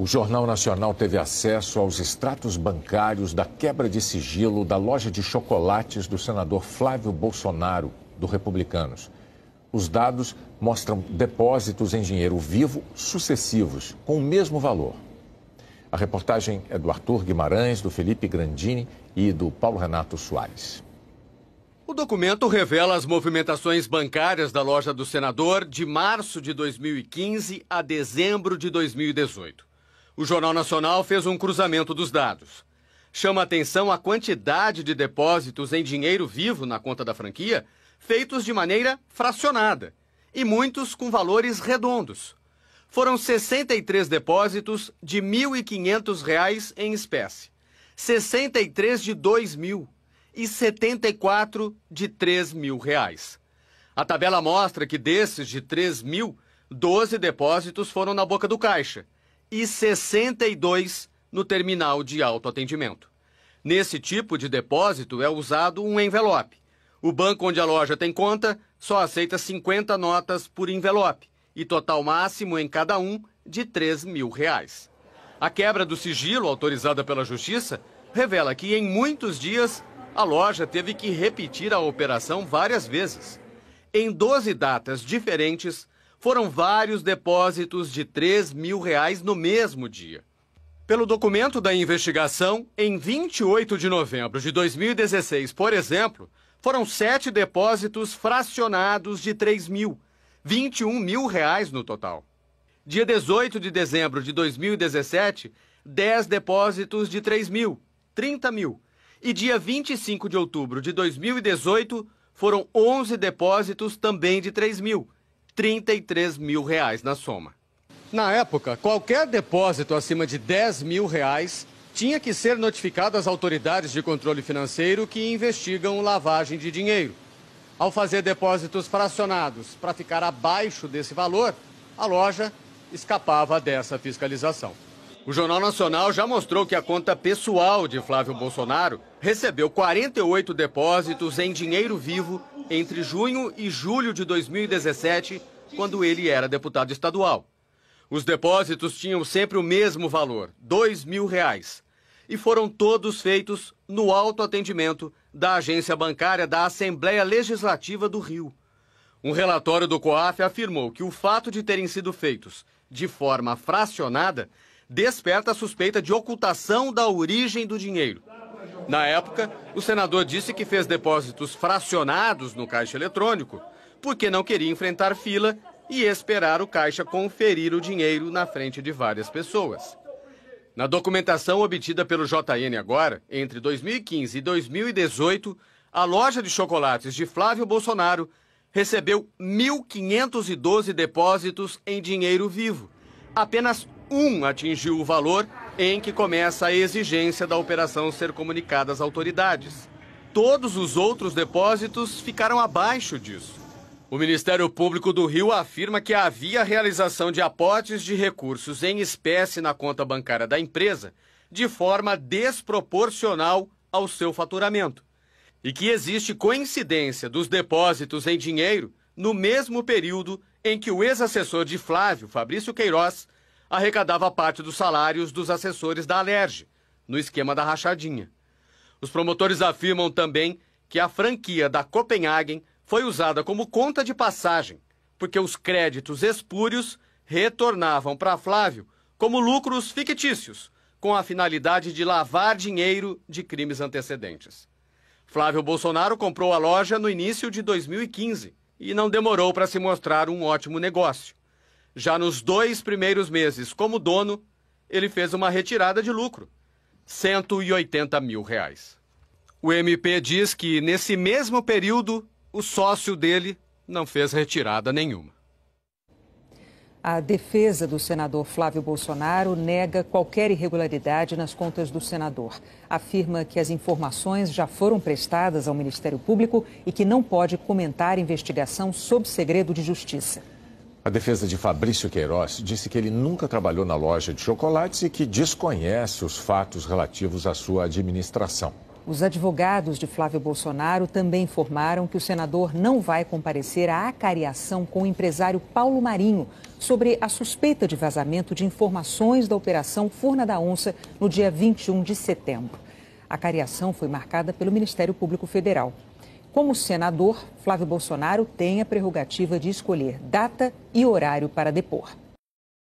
O Jornal Nacional teve acesso aos extratos bancários da quebra de sigilo da loja de chocolates do senador Flávio Bolsonaro, do Republicanos. Os dados mostram depósitos em dinheiro vivo sucessivos, com o mesmo valor. A reportagem é do Arthur Guimarães, do Felipe Grandini e do Paulo Renato Soares. O documento revela as movimentações bancárias da loja do senador de março de 2015 a dezembro de 2018. O Jornal Nacional fez um cruzamento dos dados. Chama atenção a quantidade de depósitos em dinheiro vivo na conta da franquia, feitos de maneira fracionada e muitos com valores redondos. Foram 63 depósitos de R$ 1.500 em espécie, 63 de R$ 2.000 e 74 de R$ 3.000. A tabela mostra que desses de R$ 3.000, 12 depósitos foram na boca do caixa e 62 no terminal de autoatendimento. Nesse tipo de depósito é usado um envelope. O banco onde a loja tem conta só aceita 50 notas por envelope e total máximo em cada um de 3 mil reais. A quebra do sigilo autorizada pela Justiça revela que em muitos dias a loja teve que repetir a operação várias vezes. Em 12 datas diferentes, foram vários depósitos de 3 mil reais no mesmo dia. Pelo documento da investigação, em 28 de novembro de 2016, por exemplo, foram sete depósitos fracionados de 3 mil, 21 mil reais no total. Dia 18 de dezembro de 2017, 10 depósitos de 3 mil, 30 mil. E dia 25 de outubro de 2018, foram 11 depósitos também de 3 mil, 33 mil reais na soma. Na época, qualquer depósito acima de 10 mil reais tinha que ser notificado às autoridades de controle financeiro que investigam lavagem de dinheiro. Ao fazer depósitos fracionados para ficar abaixo desse valor, a loja escapava dessa fiscalização. O Jornal Nacional já mostrou que a conta pessoal de Flávio Bolsonaro recebeu 48 depósitos em dinheiro vivo entre junho e julho de 2017, quando ele era deputado estadual. Os depósitos tinham sempre o mesmo valor, dois mil reais, e foram todos feitos no autoatendimento da agência bancária da Assembleia Legislativa do Rio. Um relatório do COAF afirmou que o fato de terem sido feitos de forma fracionada desperta a suspeita de ocultação da origem do dinheiro. Na época, o senador disse que fez depósitos fracionados no caixa eletrônico, porque não queria enfrentar fila e esperar o caixa conferir o dinheiro na frente de várias pessoas. Na documentação obtida pelo JN agora, entre 2015 e 2018, a loja de chocolates de Flávio Bolsonaro recebeu 1.512 depósitos em dinheiro vivo. Apenas um atingiu o valor em que começa a exigência da operação ser comunicada às autoridades. Todos os outros depósitos ficaram abaixo disso. O Ministério Público do Rio afirma que havia realização de aportes de recursos em espécie na conta bancária da empresa de forma desproporcional ao seu faturamento e que existe coincidência dos depósitos em dinheiro no mesmo período em que o ex-assessor de Flávio, Fabrício Queiroz, arrecadava parte dos salários dos assessores da Alerj, no esquema da rachadinha. Os promotores afirmam também que a franquia da Copenhagen foi usada como conta de passagem, porque os créditos espúrios retornavam para Flávio como lucros fictícios, com a finalidade de lavar dinheiro de crimes antecedentes. Flávio Bolsonaro comprou a loja no início de 2015 e não demorou para se mostrar um ótimo negócio. Já nos dois primeiros meses como dono, ele fez uma retirada de lucro, 180 mil reais. O MP diz que, nesse mesmo período, o sócio dele não fez retirada nenhuma. A defesa do senador Flávio Bolsonaro nega qualquer irregularidade nas contas do senador. Afirma que as informações já foram prestadas ao Ministério Público e que não pode comentar investigação sob segredo de justiça. A defesa de Fabrício Queiroz disse que ele nunca trabalhou na loja de chocolates e que desconhece os fatos relativos à sua administração. Os advogados de Flávio Bolsonaro também informaram que o senador não vai comparecer à acariação com o empresário Paulo Marinho sobre a suspeita de vazamento de informações da Operação Furna da Onça no dia 21 de setembro. A acariação foi marcada pelo Ministério Público Federal. Como senador, Flávio Bolsonaro tem a prerrogativa de escolher data e horário para depor.